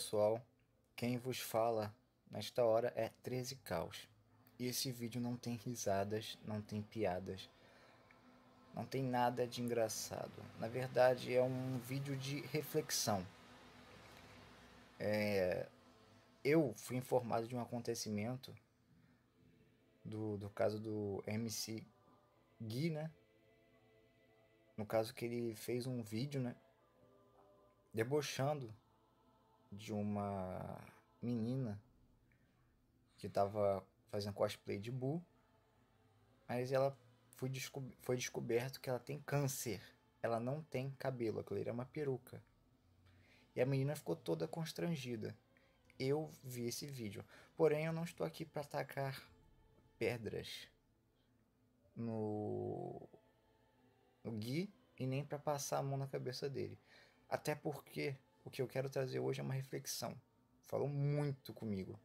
pessoal, quem vos fala nesta hora é 13 Caos. E esse vídeo não tem risadas, não tem piadas, não tem nada de engraçado. Na verdade, é um vídeo de reflexão. É... eu fui informado de um acontecimento do, do caso do MC Gui, né? No caso que ele fez um vídeo, né? Debochando de uma menina que estava fazendo cosplay de Boo, mas ela foi, foi descoberto que ela tem câncer. Ela não tem cabelo, aquilo era uma peruca. E a menina ficou toda constrangida. Eu vi esse vídeo. Porém, eu não estou aqui para atacar pedras no, no Gui e nem para passar a mão na cabeça dele. Até porque o que eu quero trazer hoje é uma reflexão. Falou muito comigo.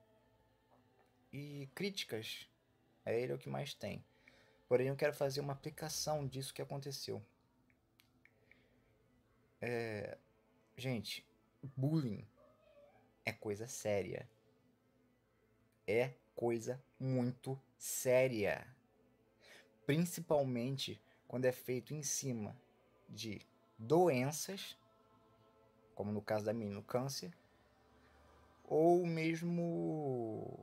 E críticas é ele o que mais tem. Porém, eu quero fazer uma aplicação disso que aconteceu. É... Gente, bullying é coisa séria. É coisa muito séria. Principalmente quando é feito em cima de doenças como no caso da menina, o câncer, ou mesmo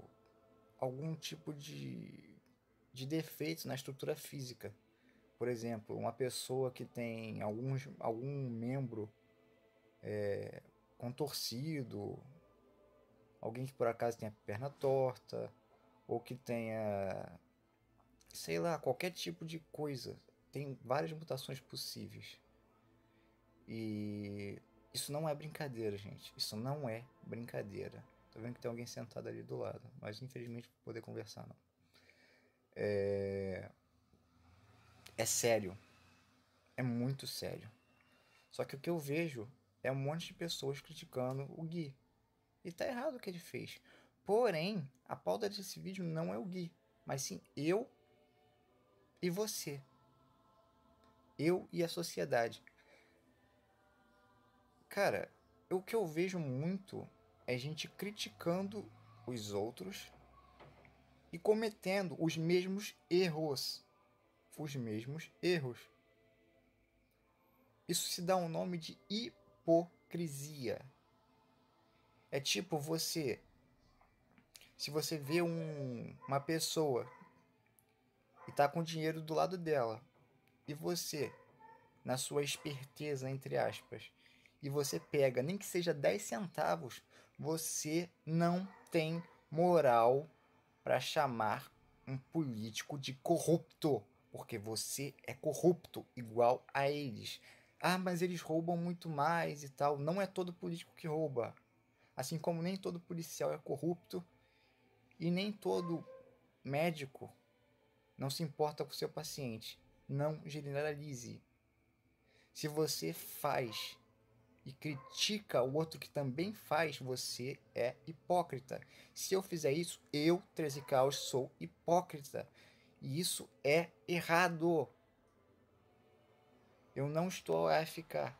algum tipo de, de defeito na estrutura física. Por exemplo, uma pessoa que tem alguns, algum membro é, contorcido, alguém que por acaso tenha perna torta, ou que tenha, sei lá, qualquer tipo de coisa. Tem várias mutações possíveis. E isso não é brincadeira, gente. Isso não é brincadeira. Tô vendo que tem alguém sentado ali do lado, mas infelizmente não vou poder conversar não. É... é sério. É muito sério. Só que o que eu vejo é um monte de pessoas criticando o Gui. E tá errado o que ele fez. Porém, a pauta desse vídeo não é o Gui, mas sim eu e você. Eu e a sociedade. Cara, o que eu vejo muito é gente criticando os outros e cometendo os mesmos erros. Os mesmos erros. Isso se dá o um nome de hipocrisia. É tipo você. Se você vê um, uma pessoa e tá com dinheiro do lado dela, e você, na sua esperteza, entre aspas, e você pega, nem que seja 10 centavos, você não tem moral para chamar um político de corrupto, porque você é corrupto igual a eles. Ah, mas eles roubam muito mais e tal. Não é todo político que rouba. Assim como nem todo policial é corrupto e nem todo médico não se importa com o seu paciente. Não generalize. Se você faz e critica o outro que também faz, você é hipócrita. Se eu fizer isso, eu, 13 Caos, sou hipócrita. E isso é errado. Eu não estou a ficar.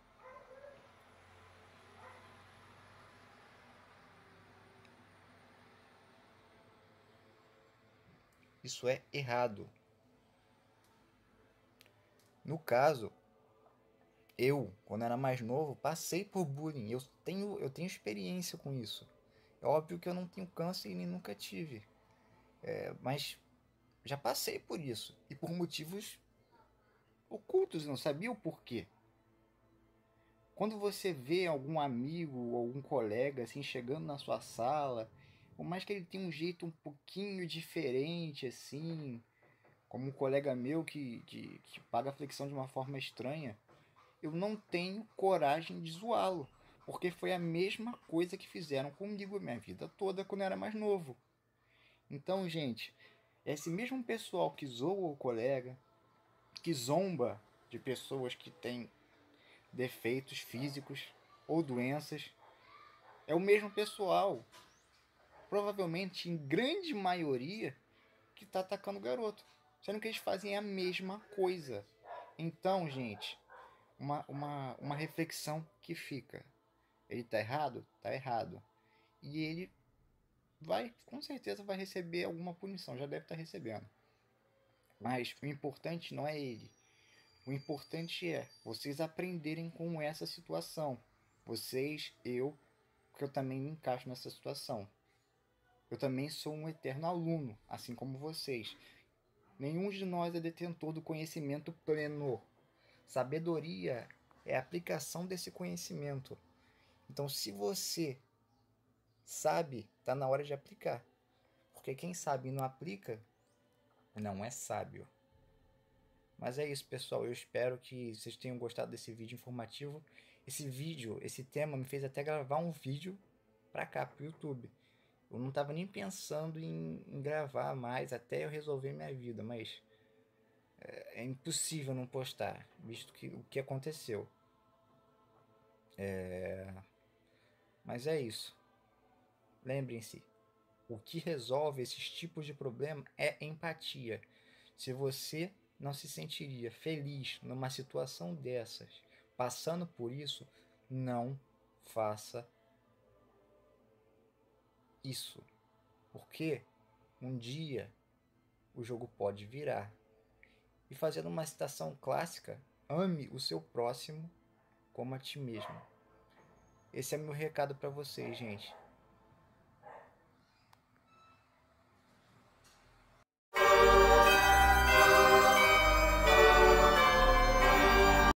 Isso é errado. No caso, eu, quando era mais novo, passei por bullying. Eu tenho, eu tenho experiência com isso. É óbvio que eu não tenho câncer e nem nunca tive. É, mas já passei por isso. E por motivos ocultos, não sabia o porquê. Quando você vê algum amigo, algum colega assim chegando na sua sala, por mais que ele tenha um jeito um pouquinho diferente assim, como um colega meu que, que, que paga a flexão de uma forma estranha, eu não tenho coragem de zoá-lo, porque foi a mesma coisa que fizeram comigo minha vida toda quando eu era mais novo. Então, gente, esse mesmo pessoal que zoa o colega, que zomba de pessoas que têm defeitos físicos ou doenças, é o mesmo pessoal, provavelmente em grande maioria, que está atacando o garoto, sendo que eles fazem a mesma coisa. Então, gente, uma, uma, uma reflexão que fica. Ele tá errado? Tá errado. E ele vai, com certeza, vai receber alguma punição, já deve estar tá recebendo. Mas o importante não é ele. O importante é vocês aprenderem com essa situação. Vocês, eu, que eu também me encaixo nessa situação. Eu também sou um eterno aluno, assim como vocês. Nenhum de nós é detentor do conhecimento pleno. Sabedoria é a aplicação desse conhecimento. Então, se você sabe, está na hora de aplicar. Porque quem sabe e não aplica, não é sábio. Mas é isso, pessoal. Eu espero que vocês tenham gostado desse vídeo informativo. Esse vídeo, esse tema me fez até gravar um vídeo para cá, para o YouTube. Eu não estava nem pensando em, em gravar mais até eu resolver minha vida, mas é, é impossível não postar, visto que o que aconteceu. É... Mas é isso. Lembrem-se, o que resolve esses tipos de problema é empatia. Se você não se sentiria feliz numa situação dessas, passando por isso, não faça isso. Porque um dia o jogo pode virar e fazendo uma citação clássica, ame o seu próximo como a ti mesmo. Esse é meu recado para vocês, gente.